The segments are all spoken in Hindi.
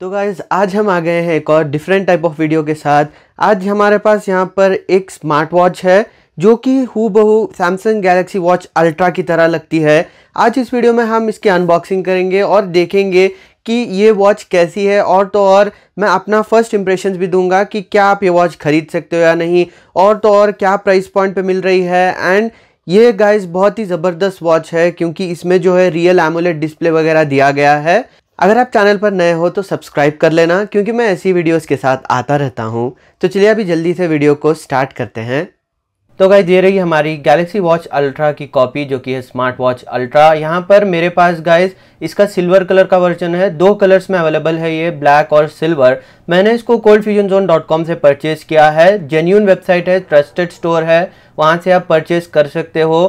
तो गाइज आज हम आ गए हैं एक और डिफरेंट टाइप ऑफ वीडियो के साथ आज हमारे पास यहाँ पर एक स्मार्ट वॉच है जो कि हु बहू सैमसंग गैलेक्सी वॉच अल्ट्रा की तरह लगती है आज इस वीडियो में हम इसकी अनबॉक्सिंग करेंगे और देखेंगे कि ये वॉच कैसी है और तो और मैं अपना फर्स्ट इम्प्रेशन भी दूंगा कि क्या आप ये वॉच खरीद सकते हो या नहीं और तो और क्या प्राइस पॉइंट पे मिल रही है एंड ये गाइस बहुत ही ज़बरदस्त वॉच है क्योंकि इसमें जो है रियल एमोलेट डिस्प्ले वगैरह दिया गया है अगर आप चैनल पर नए हो तो सब्सक्राइब कर लेना क्योंकि मैं ऐसी वीडियोस के साथ आता रहता हूँ तो चलिए अभी जल्दी से वीडियो को स्टार्ट करते हैं तो गाइज ये रही हमारी गैलेक्सी वॉच अल्ट्रा की कॉपी जो कि है स्मार्ट वॉच अल्ट्रा यहाँ पर मेरे पास गाइज इसका सिल्वर कलर का वर्जन है दो कलर्स में अवेलेबल है ये ब्लैक और सिल्वर मैंने इसको cold fusion zone dot com से परचेज़ किया है जेन्यून वेबसाइट है ट्रस्टेड स्टोर है वहाँ से आप परचेज़ कर सकते हो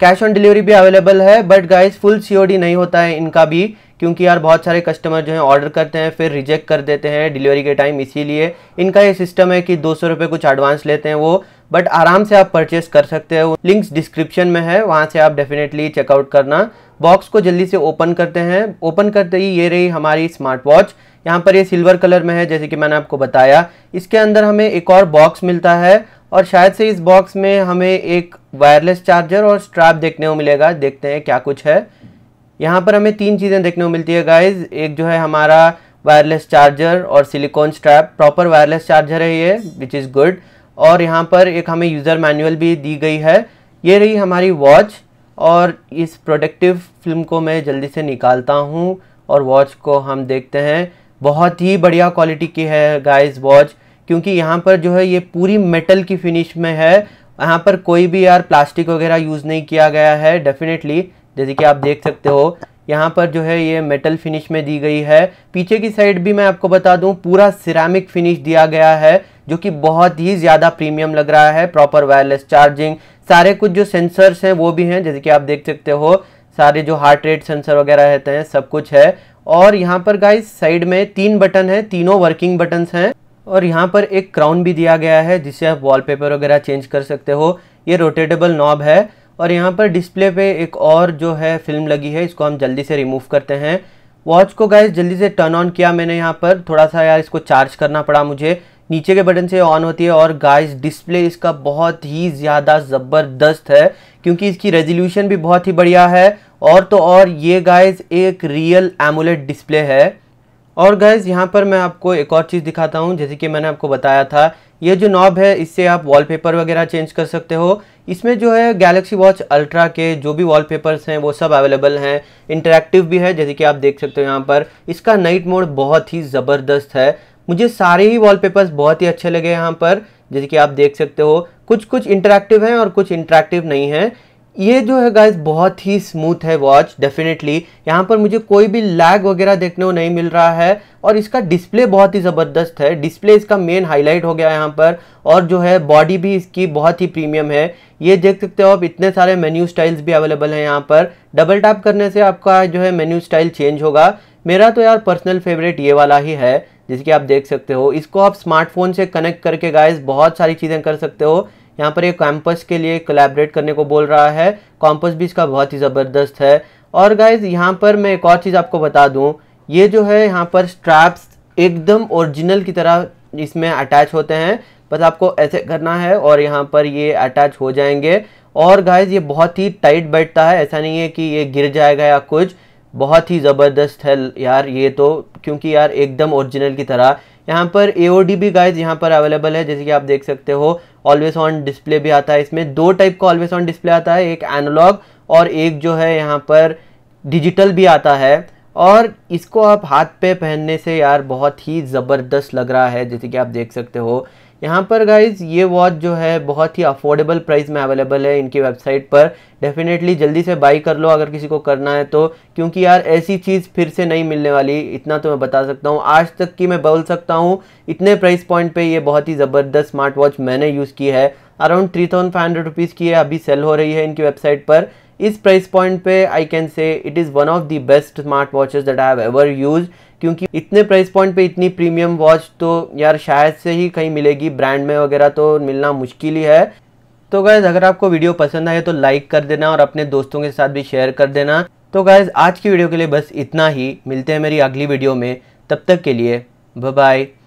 कैश ऑन डिलीवरी भी अवेलेबल है बट गाइज फुल सी नहीं होता है इनका भी क्योंकि यार बहुत सारे कस्टमर जो है ऑर्डर करते हैं फिर रिजेक्ट कर देते हैं डिलीवरी के टाइम इसीलिए इनका ये सिस्टम है कि दो सौ कुछ एडवांस लेते हैं वो बट आराम से आप परचेस कर सकते वो लिंक्स डिस्क्रिप्शन में है वहाँ से आप डेफिनेटली चेकआउट करना बॉक्स को जल्दी से ओपन करते हैं ओपन करते ही ये रही हमारी स्मार्ट वॉच यहाँ पर ये सिल्वर कलर में है जैसे कि मैंने आपको बताया इसके अंदर हमें एक और बॉक्स मिलता है और शायद से इस बॉक्स में हमें एक वायरलेस चार्जर और स्ट्रैप देखने को मिलेगा देखते हैं क्या कुछ है यहाँ पर हमें तीन चीज़ें देखने को मिलती है गाइज एक जो है हमारा वायरलेस चार्जर और silicone strap proper wireless charger है ये विच इज़ गुड और यहाँ पर एक हमें यूज़र मैनुअल भी दी गई है ये रही हमारी वॉच और इस प्रोडक्टिव फिल्म को मैं जल्दी से निकालता हूँ और वॉच को हम देखते हैं बहुत ही बढ़िया क्वालिटी की है गाइस वॉच क्योंकि यहाँ पर जो है ये पूरी मेटल की फिनिश में है यहाँ पर कोई भी यार प्लास्टिक वगैरह यूज़ नहीं किया गया है डेफिनेटली जैसे कि आप देख सकते हो यहाँ पर जो है ये मेटल फिनिश में दी गई है पीछे की साइड भी मैं आपको बता दूँ पूरा सिरामिक फिनिश दिया गया है जो कि बहुत ही ज़्यादा प्रीमियम लग रहा है प्रॉपर वायरलेस चार्जिंग सारे कुछ जो सेंसर्स हैं वो भी हैं जैसे कि आप देख सकते हो सारे जो हार्ट रेट सेंसर वगैरह रहते हैं सब कुछ है और यहाँ पर गाइस साइड में तीन बटन है तीनों वर्किंग बटन्स हैं और यहाँ पर एक क्राउन भी दिया गया है जिससे आप वॉलपेपर वगैरह चेंज कर सकते हो ये रोटेटेबल नॉब है और यहाँ पर डिस्प्ले पे एक और जो है फिल्म लगी है इसको हम जल्दी से रिमूव करते हैं वॉच को गाइज जल्दी से टर्न ऑन किया मैंने यहाँ पर थोड़ा सा यार इसको चार्ज करना पड़ा मुझे नीचे के बटन से ऑन होती है और गाइज डिस्प्ले इसका बहुत ही ज़्यादा ज़बरदस्त है क्योंकि इसकी रेजोल्यूशन भी बहुत ही बढ़िया है और तो और ये गाइज एक रियल एमुलेट डिस्प्ले है और गैज़ यहाँ पर मैं आपको एक और चीज़ दिखाता हूँ जैसे कि मैंने आपको बताया था ये जो नॉब है इससे आप वॉलपेपर वगैरह चेंज कर सकते हो इसमें जो है गैलेक्सी वॉच अल्ट्रा के जो भी वॉलपेपर्स हैं वो सब अवेलेबल हैं इंटरेक्टिव भी है जैसे कि आप देख सकते हो यहाँ पर इसका नाइट मोड बहुत ही ज़बरदस्त है मुझे सारे ही वॉल बहुत ही अच्छे लगे यहाँ पर जैसे कि आप देख सकते हो कुछ कुछ इंटरेक्टिव हैं और कुछ इंटरेक्टिव नहीं है ये जो है गाइज बहुत ही स्मूथ है वॉच डेफिनेटली यहाँ पर मुझे कोई भी लैग वगैरह देखने को नहीं मिल रहा है और इसका डिस्प्ले बहुत ही ज़बरदस्त है डिस्प्ले इसका मेन हाईलाइट हो गया यहाँ पर और जो है बॉडी भी इसकी बहुत ही प्रीमियम है ये देख सकते हो आप इतने सारे मेन्यू स्टाइल्स भी अवेलेबल हैं यहाँ पर डबल टैप करने से आपका जो है मेन्यू स्टाइल चेंज होगा मेरा तो यार पर्सनल फेवरेट ये वाला ही है जिसकी आप देख सकते हो इसको आप स्मार्टफोन से कनेक्ट करके गाइज बहुत सारी चीज़ें कर सकते हो यहाँ पर ये कैंपस के लिए कोलेबरेट करने को बोल रहा है कॉम्पस भी इसका बहुत ही ज़बरदस्त है और गाइज यहाँ पर मैं एक और चीज़ आपको बता दूँ ये जो है यहाँ पर स्ट्रैप्स एकदम ओरिजिनल की तरह इसमें अटैच होते हैं बस आपको ऐसे करना है और यहाँ पर ये अटैच हो जाएंगे और गाइज ये बहुत ही टाइट बैठता है ऐसा नहीं है कि ये गिर जाएगा या कुछ बहुत ही ज़बरदस्त है यार ये तो क्योंकि यार एकदम ओरिजिनल की तरह यहाँ पर ए भी गाइज यहाँ पर अवेलेबल है जैसे कि आप देख सकते हो ऑलवेज ऑन डिस्प्ले भी आता है इसमें दो टाइप का ऑलवेज ऑन डिस्प्ले आता है एक एनालॉग और एक जो है यहाँ पर डिजिटल भी आता है और इसको आप हाथ पे पहनने से यार बहुत ही ज़बरदस्त लग रहा है जैसे कि आप देख सकते हो यहाँ पर गाइज ये वॉच जो है बहुत ही अफोर्डेबल प्राइस में अवेलेबल है इनकी वेबसाइट पर डेफिनेटली जल्दी से बाई कर लो अगर किसी को करना है तो क्योंकि यार ऐसी चीज़ फिर से नहीं मिलने वाली इतना तो मैं बता सकता हूँ आज तक की मैं बोल सकता हूँ इतने प्राइस पॉइंट पे ये बहुत ही ज़बरदस्त स्मार्ट वॉच मैंने यूज़ की है around three thousand five hundred rupees की है अभी सेल हो रही है इनकी वेबसाइट पर इस प्राइस पॉइंट पे I can say it is one of the best smart watches that I have ever use क्योंकि इतने प्राइस पॉइंट पे इतनी प्रीमियम वॉच तो यार शायद से ही कहीं मिलेगी ब्रांड में वगैरह तो मिलना मुश्किल ही है तो गैज़ अगर आपको वीडियो पसंद आए तो लाइक कर देना और अपने दोस्तों के साथ भी शेयर कर देना तो गैज़ आज की वीडियो के लिए बस इतना ही मिलते हैं मेरी अगली वीडियो में तब तक के लिए बाय